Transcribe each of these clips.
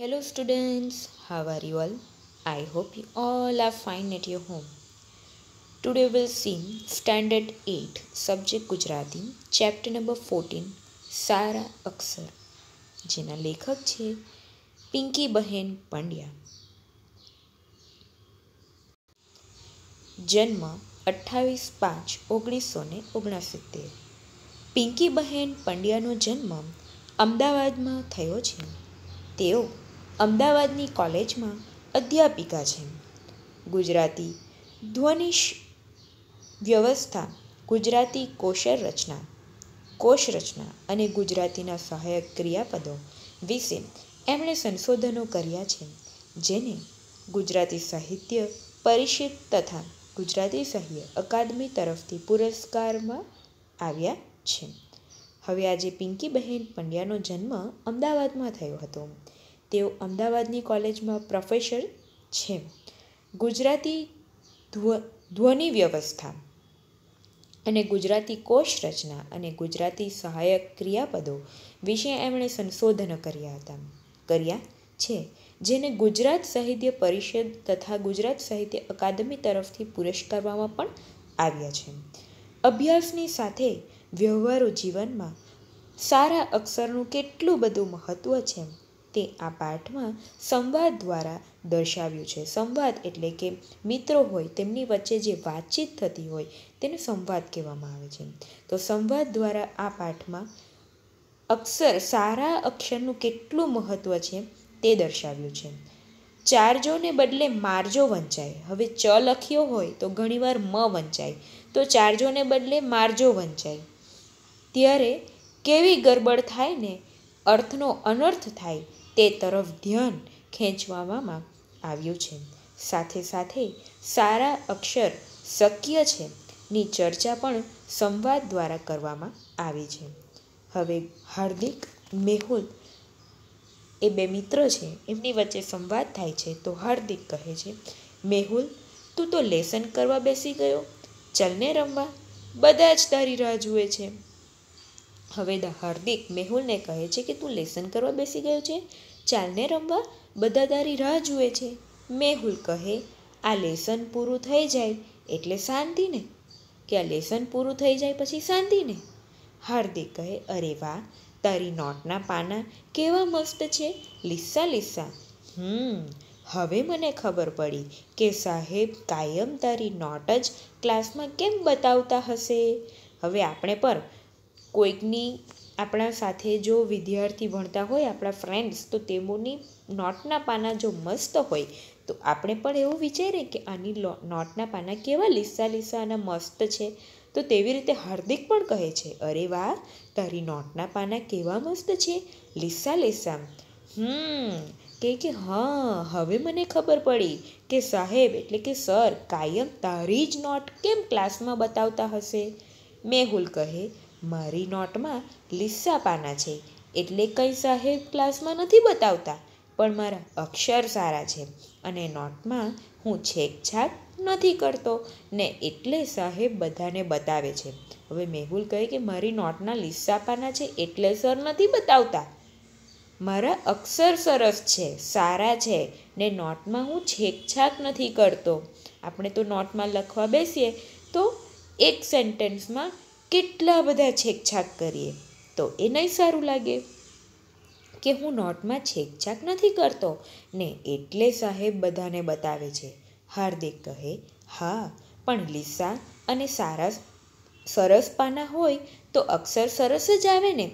Hello students, how are you all? I hope you all are fine at your home. Today we'll see Standard 8, Subject Gujarati, Chapter number 14, સારા અક્ષર જેના લેખક છે પિંકી બહેન પંડ્યા જન્મ અઠ્ઠાવીસ પાંચ ઓગણીસો ને ઓગણસિત્તેર પિંકી બહેન પંડ્યાનો જન્મ અમદાવાદમાં થયો છે તેઓ અમદાવાદની કોલેજમાં અધ્યાપિકા છે ગુજરાતી ધ્વનિશ વ્યવસ્થા ગુજરાતી કોશર રચના કોશ રચના અને ગુજરાતીના સહાયક ક્રિયાપદો વિશે એમણે સંશોધનો કર્યા છે જેને ગુજરાતી સાહિત્ય પરિષદ તથા ગુજરાતી સાહિત્ય અકાદમી તરફથી પુરસ્કારમાં આવ્યા છે હવે આજે પિંકી બહેન પંડ્યાનો જન્મ અમદાવાદમાં થયો હતો તેઓ અમદાવાદની કોલેજમાં પ્રોફેસર છે ગુજરાતી ધ્વનિ વ્યવસ્થા અને ગુજરાતી કોષ રચના અને ગુજરાતી સહાયક ક્રિયાપદો વિશે એમણે સંશોધન કર્યા હતા કર્યા છે જેને ગુજરાત સાહિત્ય પરિષદ તથા ગુજરાત સાહિત્ય અકાદમી તરફથી પુરસ્કારવામાં પણ આવ્યા છે અભ્યાસની સાથે વ્યવહારુ જીવનમાં સારા અક્ષરનું કેટલું બધું મહત્ત્વ છે તે આ પાઠમાં સંવાદ દ્વારા દર્શાવ્યું છે સંવાદ એટલે કે મિત્રો હોય તેમની વચ્ચે જે વાતચીત થતી હોય તેને સંવાદ કહેવામાં આવે છે તો સંવાદ દ્વારા આ પાઠમાં અક્ષર સારા અક્ષરનું કેટલું મહત્ત્વ છે તે દર્શાવ્યું છે ચારજોને બદલે મારજો વંચાય હવે ચ લખ્યો હોય તો ઘણીવાર મ વંચાય તો ચારજોને બદલે મારજો વંચાય ત્યારે કેવી ગરબડ થાય ને અર્થનો અનર્થ થાય તે તરફ ધ્યાન ખેંચવામાં આવ્યું છે સાથે સાથે સારા અક્ષર શક્ય છે ની ચર્ચા પણ સંવાદ દ્વારા કરવામાં આવી છે હવે હાર્દિક મેહુલ એ બે મિત્ર છે એમની વચ્ચે સંવાદ થાય છે તો હાર્દિક કહે છે મેહુલ તું તો લેસન કરવા બેસી ગયો ચલને રમવા બધા જ તારી રાહ જુએ છે હવે હાર્દિક મેહુલને કહે છે કે તું લેસન કરવા બેસી ગયો છે ચાલને રમવા બધા તારી રાહ જુએ છે મેહુલ કહે આ લેસન પૂરું થઈ જાય એટલે શાંતિ ને કે આ લેસન પૂરું થઈ જાય પછી શાંતિ ને હાર્દિક કહે અરે વાહ તારી નોટના પાના કેવા મસ્ત છે લિસ્સા લિસ્સા હમ હવે મને ખબર પડી કે સાહેબ કાયમ તારી નોટ જ ક્લાસમાં કેમ બતાવતા હશે હવે આપણે પર કોઈકની આપણા સાથે જો વિદ્યાર્થી ભણતા હોય આપણા ફ્રેન્ડ્સ તો તેઓની નોટના પાના જો મસ્ત હોય તો આપણે પણ એવું વિચારીએ કે આની નોટના પાના કેવા લીસા લીસા અને મસ્ત છે તો તેવી રીતે હાર્દિક પણ કહે છે અરે વાહ તારી નોટના પાના કેવા મસ્ત છે લીસા લીસા હમ કે કે હા હવે મને ખબર પડી કે સાહેબ એટલે કે સર કાયમ તારી જ નોટ કેમ ક્લાસમાં બતાવતા હશે મેહુલ કહે મારી નોટમાં લિસ્સા પાના છે એટલે કંઈ સાહેબ ક્લાસમાં નથી બતાવતા પણ મારા અક્ષર સારા છે અને નોટમાં હું છેકછાક નથી કરતો ને એટલે સાહેબ બધાને બતાવે છે હવે મેહુલ કહે કે મારી નોટના લિસ્સા પાના છે એટલે સર નથી બતાવતા મારા અક્ષર સરસ છે સારા છે ને નોટમાં હું છેકછાક નથી કરતો આપણે તો નોટમાં લખવા બેસીએ તો એક સેન્ટેન્સમાં કેટલા બધા છેકછાક કરીએ તો એ નહીં સારું લાગે કે હું નોટમાં છેકછાક નથી કરતો ને એટલે સાહેબ બધાને બતાવે છે હાર્દિક કહે હા પણ લીસા અને સારા સરસ પાના હોય તો અક્ષર સરસ જ આવે ને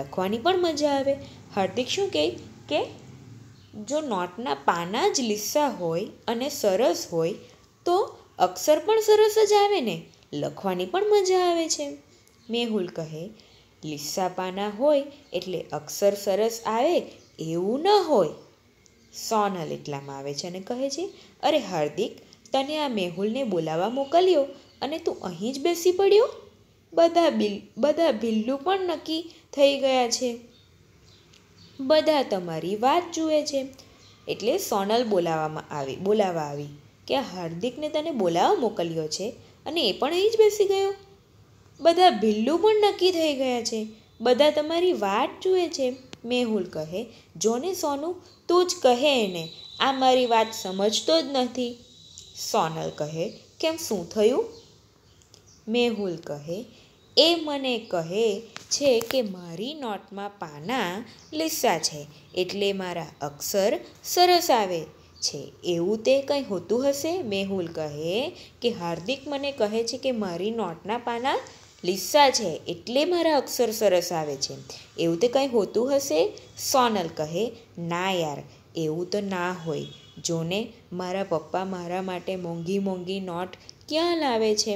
લખવાની પણ મજા આવે હાર્દિક શું કહે કે જો નોટના પાના જ લીસા હોય અને સરસ હોય તો અક્ષર પણ સરસ જ આવે ને લખવાની પણ મજા આવે છે મેહુલ કહે લિસ્સા પાના હોય એટલે અક્ષર સરસ આવે એવું ન હોય સોનલ એટલામાં આવે છે અને કહે છે અરે હાર્દિક તને આ મેહુલને બોલાવવા મોકલ્યો અને તું અહીં જ બેસી પડ્યો બધા બિલ બધા ભિલ્લું પણ નક્કી થઈ ગયા છે બધા તમારી વાત જુએ છે એટલે સોનલ બોલાવવામાં આવી બોલાવવા આવી કે હાર્દિકને તને બોલાવવા મોકલ્યો છે અને એ પણ અહીં જ બેસી ગયો બધા ભીલ્લું પણ નક્કી થઈ ગયા છે બધા તમારી વાટ જુએ છે મેહુલ કહે જોને સોનું તું જ કહે એને આ મારી વાત સમજતો જ નથી સોનલ કહે કેમ શું થયું મેહુલ કહે એ મને કહે છે કે મારી નોટમાં પાના લીસા છે એટલે મારા અક્ષર સરસ આવે છે એવું તે કંઈ હોતું હશે મેહુલ કહે કે હાર્દિક મને કહે છે કે મારી નોટના પાના લિસ્સા છે એટલે મારા અક્ષર સરસ આવે છે એવું તે કંઈ હોતું હશે સોનલ કહે ના યાર એવું તો ના હોય જોને મારા પપ્પા મારા માટે મોંઘી મોંઘી નોટ ક્યાં લાવે છે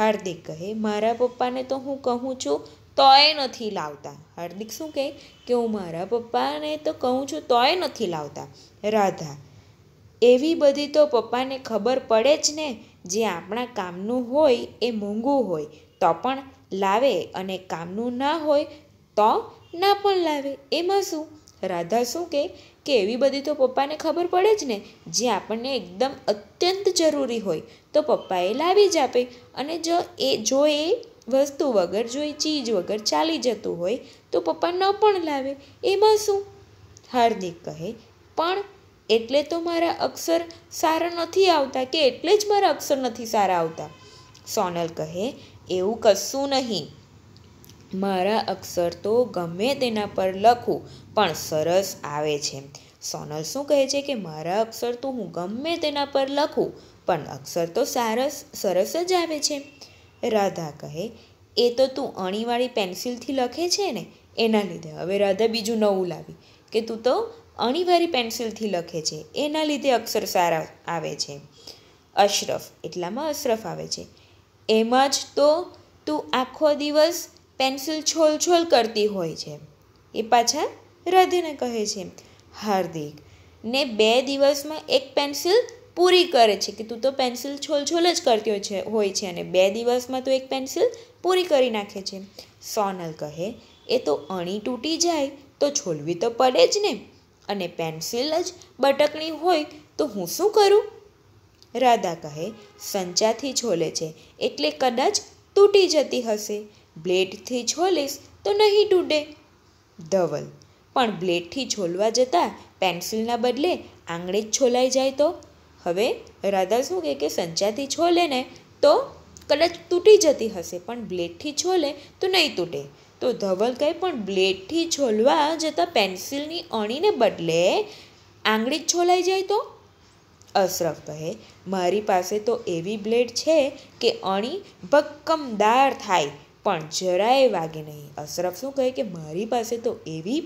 હાર્દિક કહે મારા પપ્પાને તો હું કહું છું તોય નથી લાવતા હાર્દિક શું કહે કે હું મારા પપ્પાને તો કહું છું તોય નથી લાવતા રાધા એવી બધી તો પપ્પાને ખબર પડે જ ને જે આપણા કામનું હોય એ મોંઘું હોય તો પણ લાવે અને કામનું ના હોય તો ના પણ લાવે એમાં શું રાધા શું કહે કે એવી બધી તો પપ્પાને ખબર પડે જ ને જે આપણને એકદમ અત્યંત જરૂરી હોય તો પપ્પાએ લાવી જ આપે અને જો એ જો એ વસ્તુ વગર જોઈ ચીજ વગર ચાલી જતું હોય તો પપ્પા ન પણ લાવે એમાં શું હાર્દિક કહે પણ એટલે તો મારા અક્ષર સારા નથી આવતા કે એટલે જ મારા અક્ષર નથી સારા આવતા સોનલ કહે એવું કશું નહીં મારા અક્ષર તો ગમે તેના પર લખું પણ સરસ આવે છે સોનલ શું કહે છે કે મારા અક્ષર તો હું ગમે તેના પર લખું પણ અક્ષર તો સારસ સરસ જ આવે છે રાધા કહે એ તો તું અણીવાળી પેન્સિલથી લખે છે ને એના લીધે હવે રાધા બીજું નવું લાવી કે તું તો અણીવાળી પેન્સિલથી લખે છે એના લીધે અક્ષર સારા આવે છે અશરફ એટલામાં અશરફ આવે છે એમાં જ તો તું આખો દિવસ પેન્સિલ છોલ છોલ કરતી હોય છે એ પાછા રાધેને કહે છે હાર્દિક ને બે દિવસમાં એક પેન્સિલ પૂરી કરે છે કે તું તો પેન્સિલ છોલ છોલ જ કરતી હોય છે હોય છે અને બે દિવસમાં તો એક પેન્સિલ પૂરી કરી નાખે છે સોનલ કહે એ તો અણી તૂટી જાય તો છોલવી તો પડે જ ને અને પેન્સિલ જ બટકણી હોય તો હું શું કરું રાધા કહે સંચાથી છોલે છે એટલે કદાચ તૂટી જતી હશે બ્લેડથી છોલીશ તો નહીં તૂટે ધવલ પણ બ્લેડથી છોલવા જતાં પેન્સિલના બદલે આંગળે જ છોલાઈ જાય તો હવે રાધા શું કહે કે સંચાથી છોલે ને તો કદાચ તૂટી જતી હશે પણ બ્લેડથી છોલે તો નહીં તૂટે તો ધવલ કહે પણ બ્લેડથી છોલવા જતાં પેન્સિલની અણીને બદલે આંગળી જ છોલાઈ જાય તો અશરફ કહે મારી પાસે તો એવી બ્લેડ છે કે અણી ભક્કમદાર થાય પણ જરાય વાગે નહીં અશરફ શું કહે કે મારી પાસે તો એવી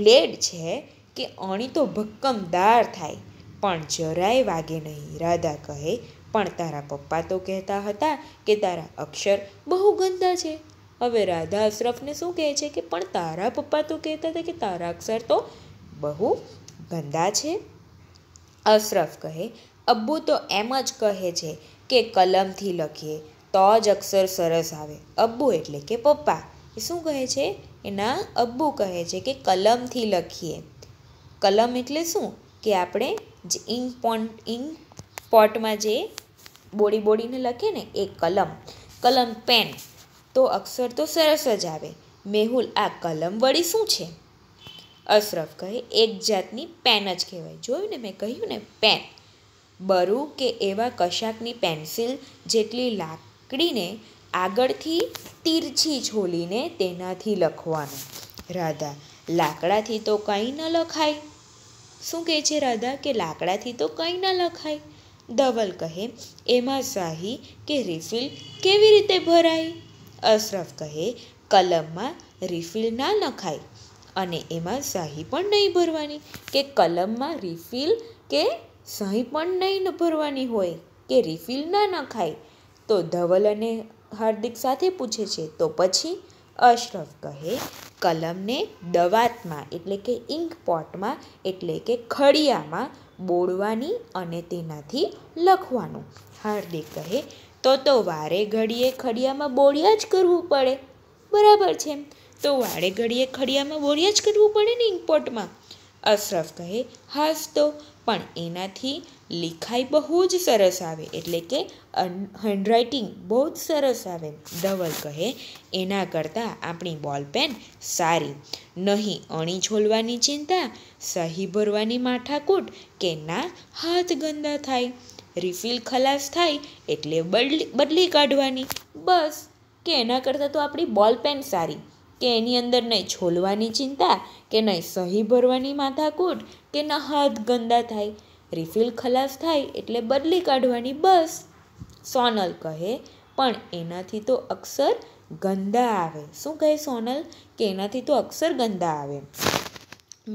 બ્લેડ છે કે અણી તો ભક્કમદાર થાય પણ જરાય વાગે નહીં રાધા કહે પણ તારા પપ્પા તો કહેતા હતા કે તારા અક્ષર બહુ ગંદા છે હવે રાધા અશરફને શું કહે છે કે પણ તારા પપ્પા તો કહેતા હતા કે તારા અક્ષર તો બહુ ગંદા છે અશરફ કહે અબ્બુ તો એમ જ કહે છે કે કલમથી લખીએ તો જ અક્ષર સરસ આવે અબ્બુ એટલે કે પપ્પા એ શું કહે છે એના અબ્બુ કહે છે કે કલમથી લખીએ કલમ એટલે શું કે આપણે જે ઇંક પોન્ટ ઇંક પોટમાં જે બોડી બોડીને લખે ને એ કલમ કલમ પેન તો અક્ષર તો સરસ જ આવે મેહુલ આ કલમ વળી શું છે અશરફ કહે એક જાતની પેન જ કહેવાય જોયું ને મેં કહ્યું ને પેન બરુ કે એવા કશાકની પેન્સિલ જેટલી લાકડીને આગળથી તીરછી છોલીને તેનાથી લખવાનું રાધા લાકડાથી તો કંઈ ન લખાય શું કહે છે રાધા કે લાકડાથી તો કંઈ ના લખાય ધવલ કહે એમાં શાહી કે રિફિલ કેવી રીતે ભરાય અશરફ કહે કલમમાં રિફિલ ના લખાય અને એમાં શાહી પણ નહીં ભરવાની કે કલમમાં રિફિલ કે શાહી પણ નહીં ભરવાની હોય કે રિફિલ ના નખાય તો ધવલ અને હાર્દિક સાથે પૂછે છે તો પછી અશરફ કહે કલમને દવાતમાં એટલે કે ઇન્ક પોટમાં એટલે કે ખડિયામાં બોળવાની અને તેનાથી લખવાનું હાર્દિક કહે તો તો વારે ઘડીએ ખડિયામાં બોળ્યા જ કરવું પડે બરાબર છે તો વારે ઘડીએ ખડિયામાં બોળ્યા જ કરવું પડે ને ઇન્કપોટમાં અશરફ કહે હાસ તો પણ એનાથી લિખાઈ બહુ જ સરસ આવે એટલે કે હેન્ડરાઇટિંગ બહુ જ સરસ આવે ધવલ કહે એના કરતાં આપણી બોલપેન સારી નહીં અણી છોલવાની ચિંતા સહી ભરવાની માથાકૂટ કે ના હાથ ગંદા થાય રિફિલ ખલાસ થાય એટલે બદલી બદલી કાઢવાની બસ કે એના કરતાં તો આપણી બોલપેન સારી કે એની અંદર નહીં છોલવાની ચિંતા કે નહીં સહી ભરવાની માથાકૂટ કે એના હાથ ગંદા થાય રિફિલ ખલાસ થાય એટલે બદલી કાઢવાની બસ સોનલ કહે પણ એનાથી તો અક્ષર ગંદા આવે શું કહે સોનલ કે એનાથી તો અક્ષર ગંદા આવે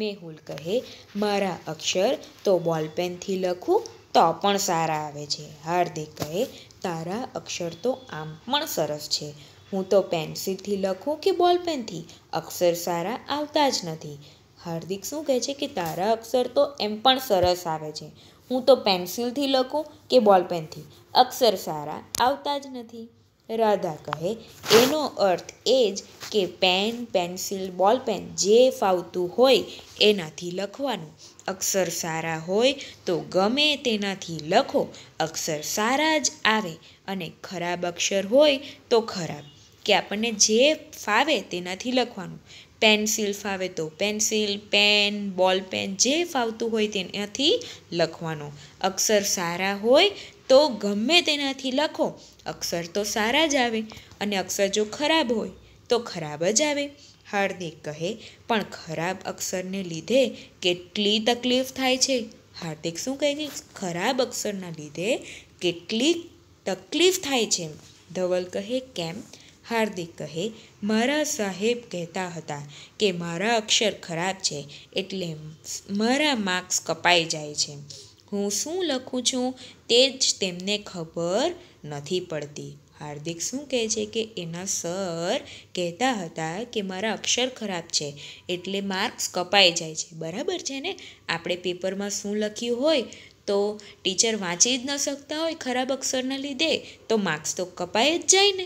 મેહુલ કહે મારા અક્ષર તો બોલપેનથી લખું તો પણ સારા આવે છે હાર્દિક કહે તારા અક્ષર તો આમ પણ સરસ છે હું તો પેન્સિલથી લખું કે બોલપેનથી અક્ષર સારા આવતા જ નથી હાર્દિક શું કહે છે કે તારા અક્ષર તો એમ પણ સરસ આવે છે હું તો પેન્સિલથી લખું કે બોલપેનથી અક્ષર સારા આવતા જ નથી રાધા કહે એનો અર્થ એ જ કે પેન પેન્સિલ બોલપેન જે ફાવતું હોય એનાથી લખવાનું અક્ષર સારા હોય તો ગમે તેનાથી લખો અક્ષર સારા જ આવે અને ખરાબ અક્ષર હોય તો ખરાબ કે આપણને જે ફાવે તેનાથી લખવાનું પેન્સિલ ફાવે તો પેન્સિલ પેન બોલ પેન જે ફાવતું હોય તેનાથી લખવાનો અક્ષર સારા હોય તો ગમે તેનાથી લખો અક્ષર તો સારા જ આવે અને અક્ષર જો ખરાબ હોય તો ખરાબ જ આવે હાર્દિક કહે પણ ખરાબ અક્ષરને લીધે કેટલી તકલીફ થાય છે હાર્દિક શું કહે કે ખરાબ અક્ષરના લીધે કેટલી તકલીફ થાય છે ધવલ કહે કેમ હાર્દિક કહે મારા સાહેબ કહેતા હતા કે મારા અક્ષર ખરાબ છે એટલે મારા માર્ક્સ કપાઈ જાય છે હું શું લખું છું તે જ તેમને ખબર નથી પડતી હાર્દિક શું કહે છે કે એના સર કહેતા હતા કે મારા અક્ષર ખરાબ છે એટલે માર્ક્સ કપાઈ જાય છે બરાબર છે ને આપણે પેપરમાં શું લખ્યું હોય તો ટીચર વાંચી જ ન શકતા હોય ખરાબ અક્ષરના લીધે તો માર્ક્સ તો કપાઈ જ જાય ને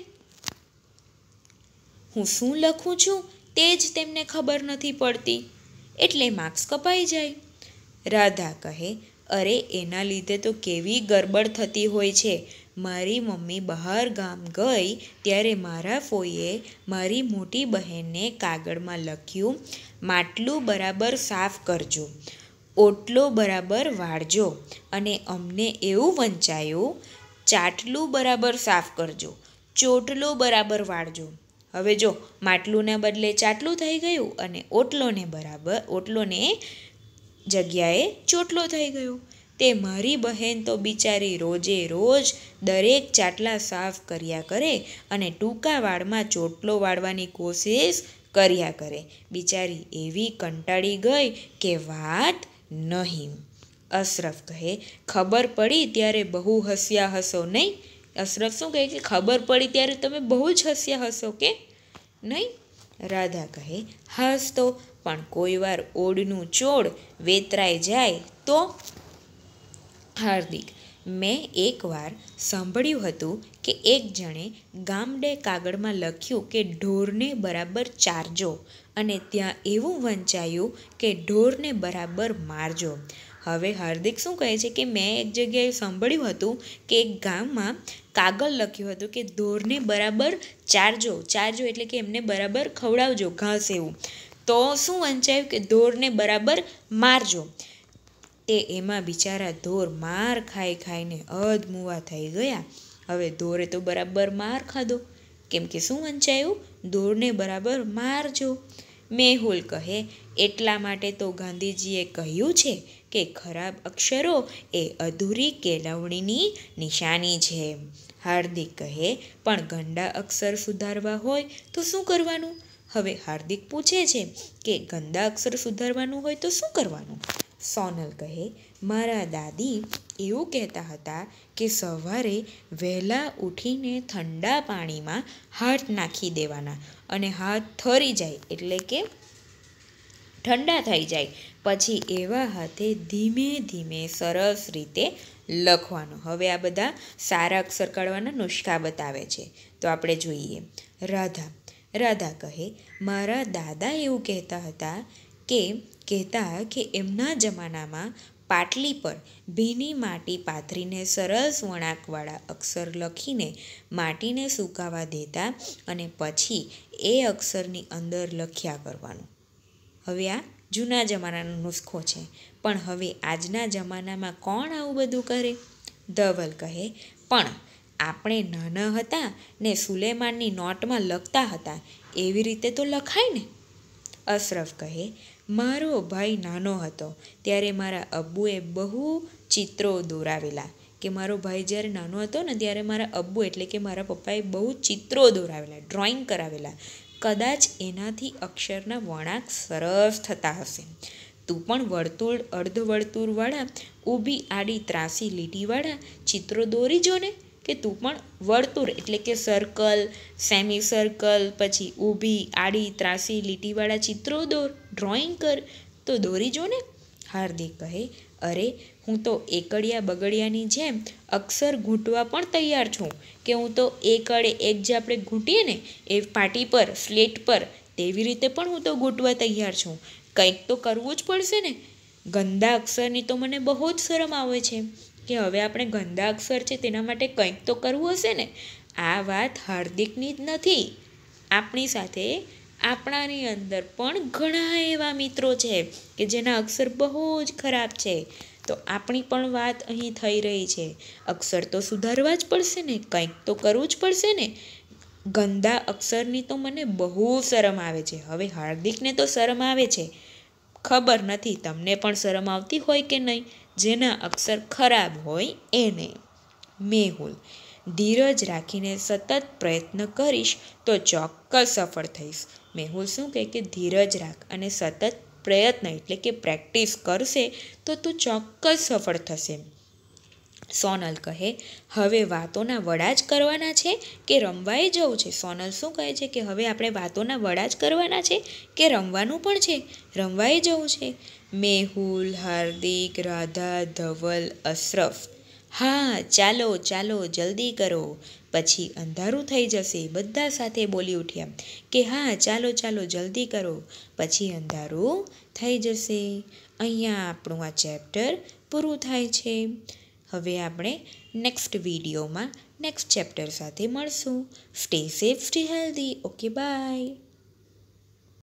હું શું લખું છું તે જ તેમને ખબર નથી પડતી એટલે માર્ક્સ કપાઈ જાય રાધા કહે અરે એના લીધે તો કેવી ગરબડ થતી હોય છે મારી મમ્મી બહાર ગામ ગઈ ત્યારે મારા ફોઈએ મારી મોટી બહેનને કાગળમાં લખ્યું માટલું બરાબર સાફ કરજો ઓટલો બરાબર વાળજો અને અમને એવું વંચાયું ચાટલું બરાબર સાફ કરજો ચોટલો બરાબર વાળજો હવે જો માટલુંને બદલે ચાટલું થઈ ગયું અને ઓટલોને બરાબર ઓટલોને જગ્યાએ ચોટલો થઈ ગયો તે મારી બહેન તો બિચારી રોજે રોજ દરેક ચાટલા સાફ કર્યા કરે અને ટૂંકા વાળમાં ચોટલો વાળવાની કોશિશ કર્યા કરે બિચારી એવી કંટાળી ગઈ કે વાત નહીં અશરફ કહે ખબર પડી ત્યારે બહુ હસ્યા હસો નહીં અશરફ શું કહે કે ખબર પડી ત્યારે તમે બહુ જ હસ્યા હશો કે નહીં રાધા કહે હસ તો પણ કોઈ વાર ઓડનું ચોડ વેતરાઈ જાય તો હાર્દિક મેં એકવાર સાંભળ્યું હતું કે એક જણે ગામડે કાગળમાં લખ્યું કે ઢોરને બરાબર ચારજો અને ત્યાં એવું વંચાયું કે ઢોરને બરાબર મારજો હવે હાર્દિક શું કહે છે કે મેં એક જગ્યાએ સાંભળ્યું હતું કે એક ગામમાં કાગળ લખ્યું હતું કે ઢોરને બરાબર ચારજો ચારજો એટલે કે એમને બરાબર ખવડાવજો ઘાસ એવું તો શું વંચાયું કે ઢોરને બરાબર મારજો તે એમાં બિચારા ઢોર માર ખાઈ ખાઈને અધમુવા થઈ ગયા હવે ઢોરે તો બરાબર માર ખાધો કેમ કે શું વંચાયું ઢોરને બરાબર મારજો મેહુલ કહે એટલા માટે તો ગાંધીજીએ કહ્યું છે કે ખરાબ અક્ષરો એ અધૂરી કેળવણીની નિશાની છે હાર્દિક કહે પણ ગંદા અક્ષર સુધારવા હોય તો શું કરવાનું હવે હાર્દિક પૂછે છે કે ગંદા અક્ષર સુધારવાનું હોય તો શું કરવાનું સોનલ કહે મારા દાદી એવું કહેતા હતા કે સવારે વહેલા ઉઠીને ઠંડા પાણીમાં હાથ નાખી દેવાના અને હાથ થરી જાય એટલે કે ઠંડા થઈ જાય પછી એવા હાથે ધીમે ધીમે સરસ રીતે લખવાનું હવે આ બધા સારા અક્ષર કાઢવાના નુસ્ખા બતાવે છે તો આપણે જોઈએ રાધા રાધા કહે મારા દાદા એવું કહેતા હતા કે કહેતા કે એમના જમાનામાં પાટલી પર ભીની માટી પાથરીને સરસ વણાકવાળા અક્ષર લખીને માટીને સુકાવા દેતા અને પછી એ અક્ષરની અંદર લખ્યા કરવાનું હવે આ જૂના જમાનાનો નુસ્ખો છે પણ હવે આજના જમાનામાં કોણ આવું બધું કરે ધવલ કહે પણ આપણે નાના હતા ને સુલેમાનની નોટમાં લખતા હતા એવી રીતે તો લખાય ને અશરફ કહે મારો ભાઈ નાનો હતો ત્યારે મારા અબ્બુએ બહુ ચિત્રો દોરાવેલા કે મારો ભાઈ જ્યારે નાનો હતો ને ત્યારે મારા અબ્બુ એટલે કે મારા પપ્પાએ બહુ ચિત્રો દોરાવેલા ડ્રોઈંગ કરાવેલા કદાચ એનાથી અક્ષરના વળાંક સરસ થતા હશે તું પણ વર્તુળ અર્ધ વર્તુળવાળા ઊભી આડી ત્રાસી લીટીવાળા ચિત્રો દોરી જો કે તું પણ વર્તુળ એટલે કે સર્કલ સેમી સર્કલ પછી ઊભી આડી ત્રાસી લીટીવાળા ચિત્રો દોર ડ્રોઈંગ કર તો દોરી જો હાર્દિક કહે અરે હું તો એકડિયા બગડિયાની જેમ અક્ષર ઘૂંટવા પણ તૈયાર છું કે હું તો એકડે એક જે આપણે ઘૂંટીએ ને એ પાટી પર સ્લેટ પર તેવી રીતે પણ હું તો ઘૂંટવા તૈયાર છું કંઈક તો કરવું જ પડશે ને ગંદા અક્ષરની તો મને બહુ જ શરમ આવે છે કે હવે આપણે ગંદા અક્ષર છે તેના માટે કંઈક તો કરવું હશે ને આ વાત હાર્દિકની જ નથી આપણી સાથે આપણાની અંદર પણ ઘણા એવા મિત્રો છે કે જેના અક્ષર બહુ જ ખરાબ છે તો આપણી પણ વાત અહીં થઈ રહી છે અક્ષર તો સુધારવા જ પડશે ને કંઈક તો કરવું જ પડશે ને ગંદા અક્ષરની તો મને બહુ શરમ આવે છે હવે હાર્દિકને તો શરમ આવે છે ખબર નથી તમને પણ શરમ આવતી હોય કે નહીં જેના અક્ષર ખરાબ હોય એને મેહુલ ધીરજ રાખીને સતત પ્રયત્ન કરીશ તો ચોક્કસ સફળ થઈશ મેહુલ શું કહે કે ધીરજ રાખ અને સતત પ્રયત્ન એટલે કે પ્રેક્ટિસ કરશે તો તું ચોક્કસ સફળ થશે સોનલ કહે હવે વાતોના વડા જ કરવાના છે કે રમવાએ જવું છે સોનલ શું કહે છે કે હવે આપણે વાતોના વડા જ કરવાના છે કે રમવાનું પણ છે રમવાએ જવું છે મેહુલ હાર્દિક રાધા ધવલ અશરફ હા ચાલો ચાલો જલ્દી કરો પછી અંધારું થઈ જશે બધા સાથે બોલી ઉઠ્યા કે હા ચાલો ચાલો જલ્દી કરો પછી અંધારું થઈ જશે અહીંયા આપણું આ ચેપ્ટર પૂરું થાય છે હવે આપણે નેક્સ્ટ વિડીયોમાં નેક્સ્ટ ચેપ્ટર સાથે મળશું stay safe stay healthy okay by